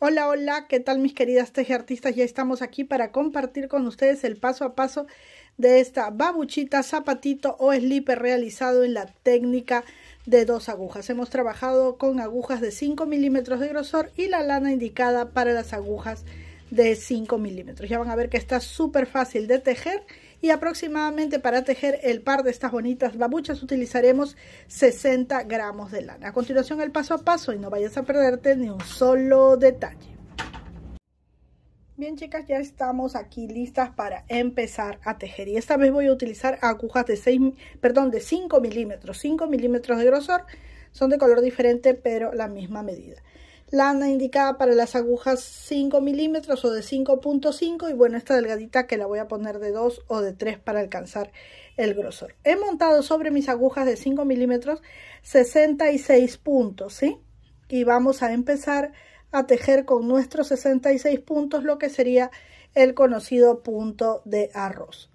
Hola, hola, ¿qué tal mis queridas artistas? Ya estamos aquí para compartir con ustedes el paso a paso de esta babuchita, zapatito o slipper realizado en la técnica de dos agujas. Hemos trabajado con agujas de 5 milímetros de grosor y la lana indicada para las agujas de 5 milímetros. Ya van a ver que está súper fácil de tejer y aproximadamente para tejer el par de estas bonitas babuchas utilizaremos 60 gramos de lana. A continuación el paso a paso y no vayas a perderte ni un solo detalle. Bien chicas, ya estamos aquí listas para empezar a tejer y esta vez voy a utilizar agujas de perdón, de 5 milímetros, 5 milímetros de grosor, son de color diferente pero la misma medida lana indicada para las agujas 5 milímetros o de 5.5 y bueno esta delgadita que la voy a poner de 2 o de 3 para alcanzar el grosor he montado sobre mis agujas de 5 milímetros 66 puntos sí y vamos a empezar a tejer con nuestros 66 puntos lo que sería el conocido punto de arroz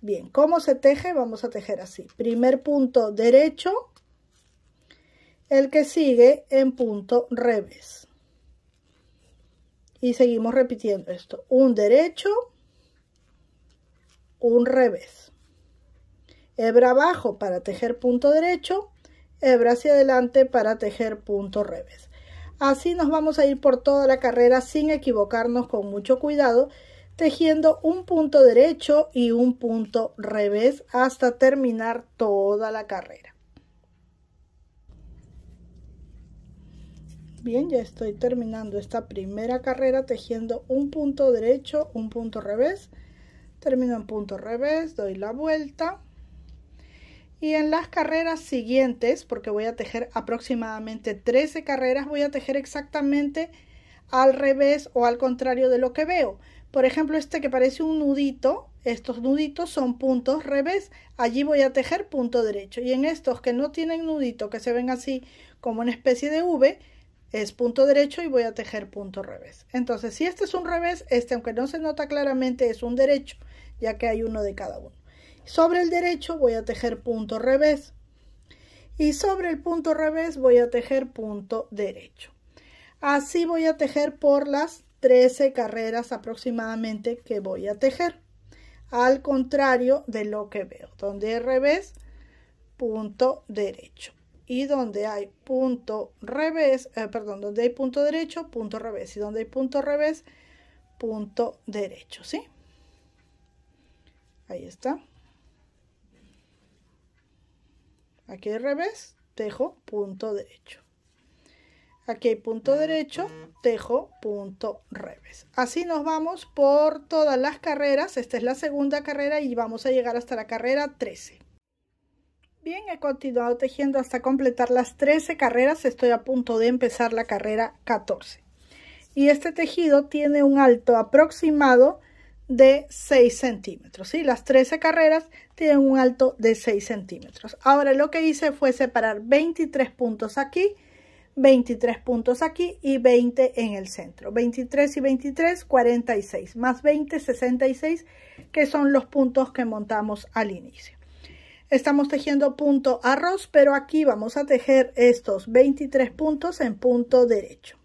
bien cómo se teje vamos a tejer así primer punto derecho el que sigue en punto revés. Y seguimos repitiendo esto. Un derecho, un revés. Hebra abajo para tejer punto derecho, hebra hacia adelante para tejer punto revés. Así nos vamos a ir por toda la carrera sin equivocarnos con mucho cuidado, tejiendo un punto derecho y un punto revés hasta terminar toda la carrera. Bien, ya estoy terminando esta primera carrera tejiendo un punto derecho, un punto revés. Termino en punto revés, doy la vuelta. Y en las carreras siguientes, porque voy a tejer aproximadamente 13 carreras, voy a tejer exactamente al revés o al contrario de lo que veo. Por ejemplo, este que parece un nudito, estos nuditos son puntos revés, allí voy a tejer punto derecho. Y en estos que no tienen nudito, que se ven así como una especie de V, es punto derecho y voy a tejer punto revés. Entonces, si este es un revés, este aunque no se nota claramente es un derecho, ya que hay uno de cada uno. Sobre el derecho voy a tejer punto revés y sobre el punto revés voy a tejer punto derecho. Así voy a tejer por las 13 carreras aproximadamente que voy a tejer. Al contrario de lo que veo, donde es revés, punto derecho y donde hay punto revés, eh, perdón, donde hay punto derecho, punto revés y donde hay punto revés, punto derecho, ¿sí? Ahí está. Aquí hay revés, tejo punto derecho. Aquí hay punto derecho, tejo punto revés. Así nos vamos por todas las carreras. Esta es la segunda carrera y vamos a llegar hasta la carrera 13. Bien, he continuado tejiendo hasta completar las 13 carreras. Estoy a punto de empezar la carrera 14. Y este tejido tiene un alto aproximado de 6 centímetros. Y Las 13 carreras tienen un alto de 6 centímetros. Ahora lo que hice fue separar 23 puntos aquí, 23 puntos aquí y 20 en el centro. 23 y 23, 46. Más 20, 66, que son los puntos que montamos al inicio. Estamos tejiendo punto arroz, pero aquí vamos a tejer estos 23 puntos en punto derecho.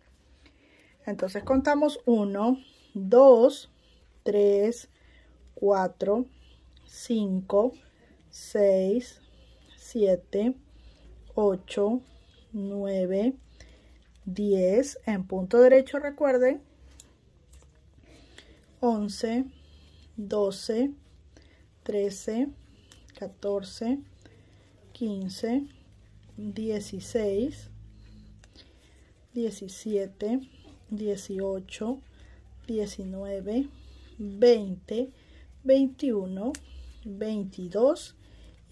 Entonces contamos 1, 2, 3, 4, 5, 6, 7, 8, 9, 10 en punto derecho, recuerden. 11, 12, 13, 14, 15, 16, 17, 18, 19, 20, 21, 22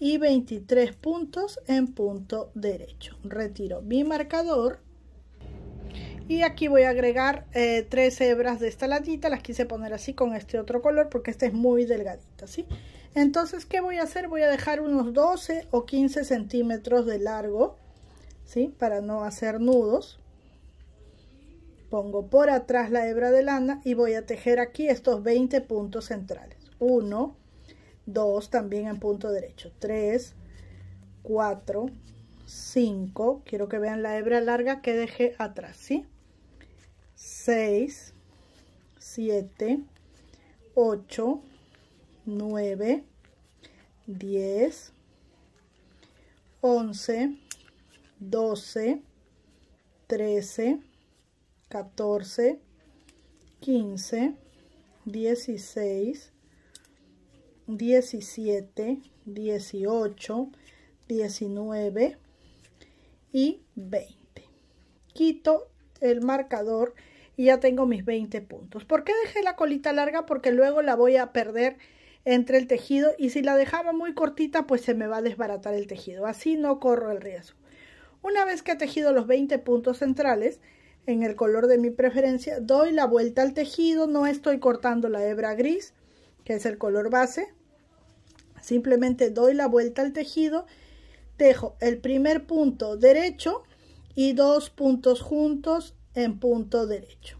y 23 puntos en punto derecho. Retiro mi marcador y aquí voy a agregar eh, tres hebras de esta latita, las quise poner así con este otro color porque esta es muy delgadita, ¿sí? Entonces, ¿qué voy a hacer? Voy a dejar unos 12 o 15 centímetros de largo, ¿sí? Para no hacer nudos. Pongo por atrás la hebra de lana y voy a tejer aquí estos 20 puntos centrales. 1, 2 también en punto derecho, 3, 4, 5, quiero que vean la hebra larga que dejé atrás, ¿sí? 6, 7, 8, 9, 10, 11, 12, 13, 14, 15, 16, 17, 18, 19 y 20. Quito el marcador y ya tengo mis 20 puntos. ¿Por qué dejé la colita larga? Porque luego la voy a perder entre el tejido y si la dejaba muy cortita pues se me va a desbaratar el tejido, así no corro el riesgo. Una vez que he tejido los 20 puntos centrales, en el color de mi preferencia, doy la vuelta al tejido, no estoy cortando la hebra gris, que es el color base, simplemente doy la vuelta al tejido, tejo el primer punto derecho y dos puntos juntos en punto derecho.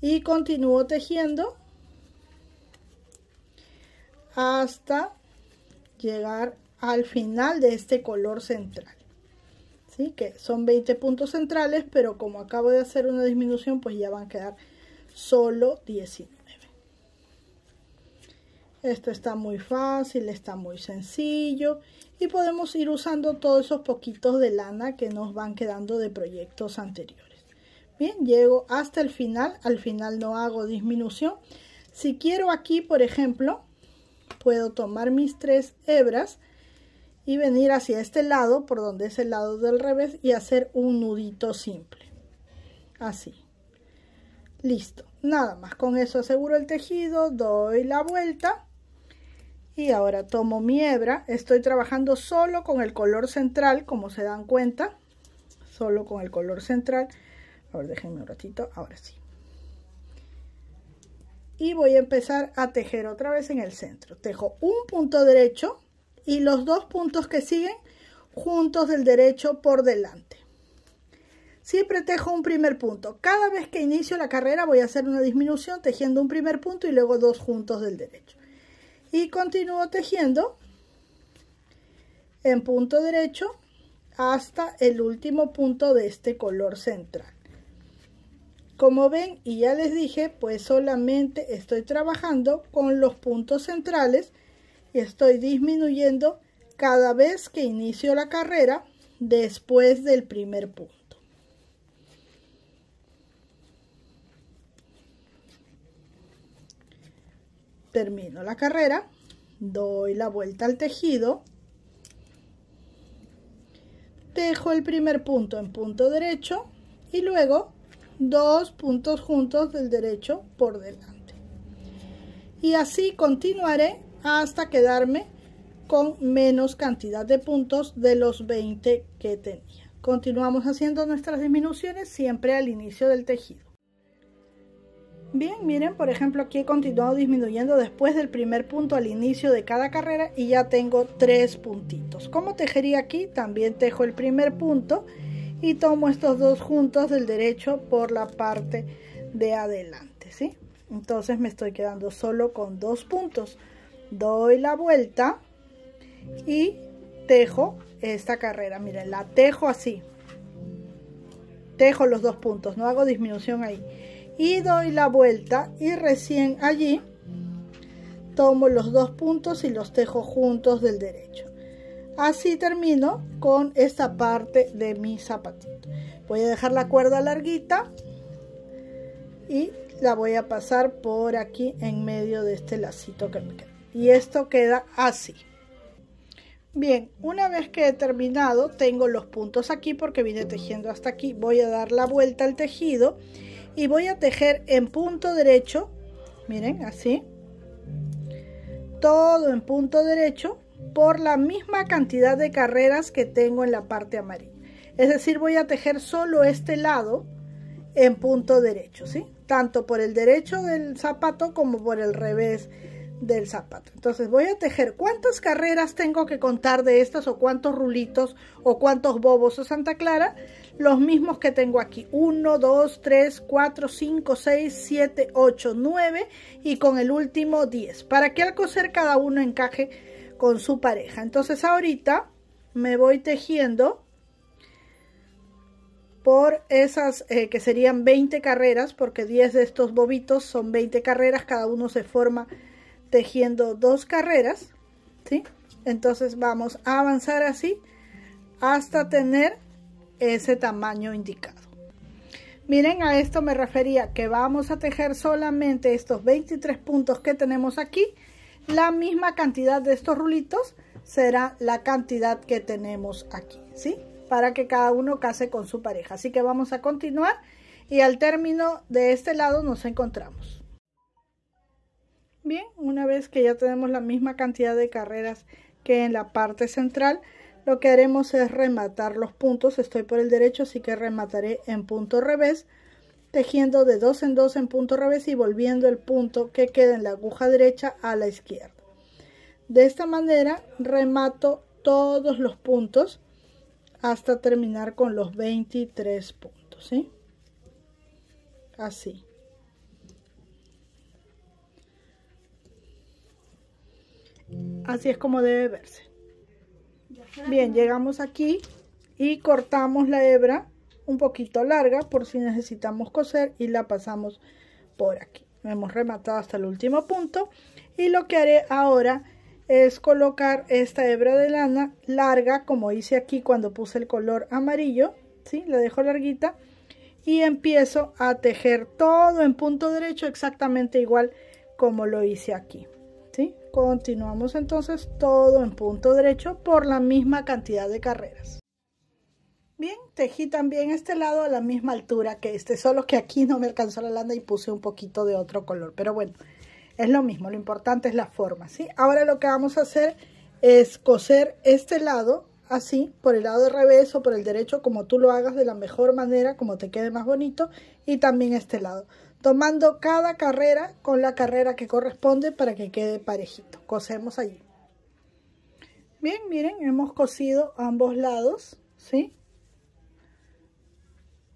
Y continúo tejiendo hasta llegar al final de este color central. ¿Sí? Que son 20 puntos centrales, pero como acabo de hacer una disminución, pues ya van a quedar solo 19. Esto está muy fácil, está muy sencillo y podemos ir usando todos esos poquitos de lana que nos van quedando de proyectos anteriores. Bien, llego hasta el final, al final no hago disminución. Si quiero aquí, por ejemplo, puedo tomar mis tres hebras y venir hacia este lado por donde es el lado del revés y hacer un nudito simple así listo nada más con eso aseguro el tejido doy la vuelta y ahora tomo mi hebra estoy trabajando solo con el color central como se dan cuenta solo con el color central a ver déjenme un ratito ahora sí y voy a empezar a tejer otra vez en el centro tejo un punto derecho y los dos puntos que siguen juntos del derecho por delante siempre tejo un primer punto cada vez que inicio la carrera voy a hacer una disminución tejiendo un primer punto y luego dos juntos del derecho y continúo tejiendo en punto derecho hasta el último punto de este color central como ven, y ya les dije, pues solamente estoy trabajando con los puntos centrales y estoy disminuyendo cada vez que inicio la carrera después del primer punto. Termino la carrera, doy la vuelta al tejido, dejo el primer punto en punto derecho y luego dos puntos juntos del derecho por delante. Y así continuaré hasta quedarme con menos cantidad de puntos de los 20 que tenía. Continuamos haciendo nuestras disminuciones siempre al inicio del tejido. Bien, miren, por ejemplo, aquí he continuado disminuyendo después del primer punto al inicio de cada carrera y ya tengo tres puntitos. Como tejería aquí, también tejo el primer punto y tomo estos dos juntos del derecho por la parte de adelante, ¿sí? Entonces me estoy quedando solo con dos puntos. Doy la vuelta y tejo esta carrera. Miren, la tejo así. Tejo los dos puntos, no hago disminución ahí. Y doy la vuelta y recién allí tomo los dos puntos y los tejo juntos del derecho. Así termino con esta parte de mi zapatito. Voy a dejar la cuerda larguita y la voy a pasar por aquí en medio de este lacito que me queda. Y esto queda así. Bien, una vez que he terminado, tengo los puntos aquí porque vine tejiendo hasta aquí. Voy a dar la vuelta al tejido y voy a tejer en punto derecho, miren, así. Todo en punto derecho por la misma cantidad de carreras que tengo en la parte amarilla. Es decir, voy a tejer solo este lado en punto derecho, ¿sí? Tanto por el derecho del zapato como por el revés del zapato. Entonces voy a tejer cuántas carreras tengo que contar de estas o cuántos rulitos o cuántos bobos o Santa Clara, los mismos que tengo aquí. 1, 2, 3, 4, 5, 6, 7, 8, 9 y con el último 10. Para que al coser cada uno encaje con su pareja. Entonces ahorita me voy tejiendo por esas eh, que serían 20 carreras, porque 10 de estos bobitos son 20 carreras, cada uno se forma tejiendo dos carreras, ¿sí? Entonces vamos a avanzar así hasta tener ese tamaño indicado. Miren, a esto me refería que vamos a tejer solamente estos 23 puntos que tenemos aquí la misma cantidad de estos rulitos será la cantidad que tenemos aquí, ¿sí? Para que cada uno case con su pareja. Así que vamos a continuar y al término de este lado nos encontramos. Bien, una vez que ya tenemos la misma cantidad de carreras que en la parte central, lo que haremos es rematar los puntos. Estoy por el derecho, así que remataré en punto revés tejiendo de dos en dos en punto revés y volviendo el punto que queda en la aguja derecha a la izquierda. De esta manera remato todos los puntos hasta terminar con los 23 puntos, Así. Así es como debe verse. Bien, llegamos aquí y cortamos la hebra un poquito larga por si necesitamos coser y la pasamos por aquí hemos rematado hasta el último punto y lo que haré ahora es colocar esta hebra de lana larga como hice aquí cuando puse el color amarillo ¿sí? la dejo larguita y empiezo a tejer todo en punto derecho exactamente igual como lo hice aquí ¿sí? continuamos entonces todo en punto derecho por la misma cantidad de carreras Bien, tejí también este lado a la misma altura que este, solo que aquí no me alcanzó la lana y puse un poquito de otro color. Pero bueno, es lo mismo, lo importante es la forma, ¿sí? Ahora lo que vamos a hacer es coser este lado así, por el lado de revés o por el derecho, como tú lo hagas de la mejor manera, como te quede más bonito, y también este lado, tomando cada carrera con la carrera que corresponde para que quede parejito. Cosemos allí. Bien, miren, hemos cosido ambos lados, ¿sí?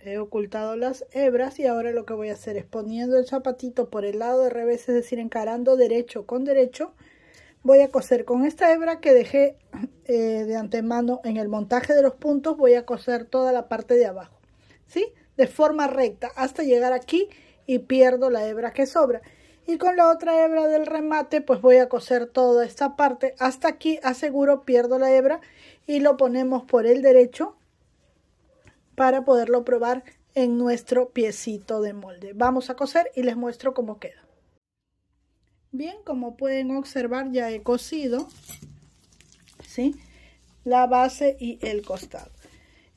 he ocultado las hebras y ahora lo que voy a hacer es poniendo el zapatito por el lado de revés, es decir, encarando derecho con derecho, voy a coser con esta hebra que dejé eh, de antemano en el montaje de los puntos, voy a coser toda la parte de abajo, ¿sí? De forma recta hasta llegar aquí y pierdo la hebra que sobra. Y con la otra hebra del remate, pues voy a coser toda esta parte. Hasta aquí aseguro pierdo la hebra y lo ponemos por el derecho para poderlo probar en nuestro piecito de molde. Vamos a coser y les muestro cómo queda. Bien, como pueden observar ya he cosido ¿sí? la base y el costado.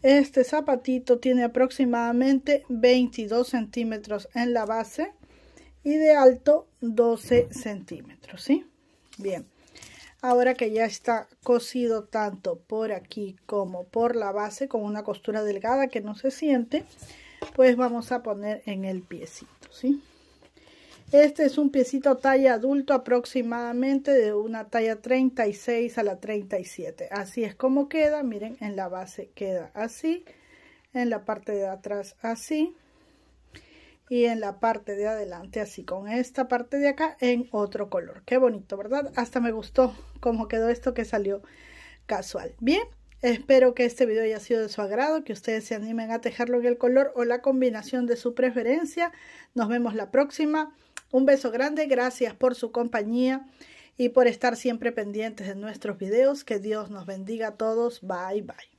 Este zapatito tiene aproximadamente 22 centímetros en la base y de alto 12 centímetros, ¿sí? Bien, Ahora que ya está cosido tanto por aquí como por la base con una costura delgada que no se siente, pues vamos a poner en el piecito, ¿sí? Este es un piecito talla adulto aproximadamente de una talla 36 a la 37. Así es como queda, miren, en la base queda así, en la parte de atrás así, y en la parte de adelante así con esta parte de acá en otro color qué bonito verdad hasta me gustó cómo quedó esto que salió casual bien Espero que este video haya sido de su agrado, que ustedes se animen a tejerlo en el color o la combinación de su preferencia. Nos vemos la próxima. Un beso grande, gracias por su compañía y por estar siempre pendientes de nuestros videos. Que Dios nos bendiga a todos. Bye, bye.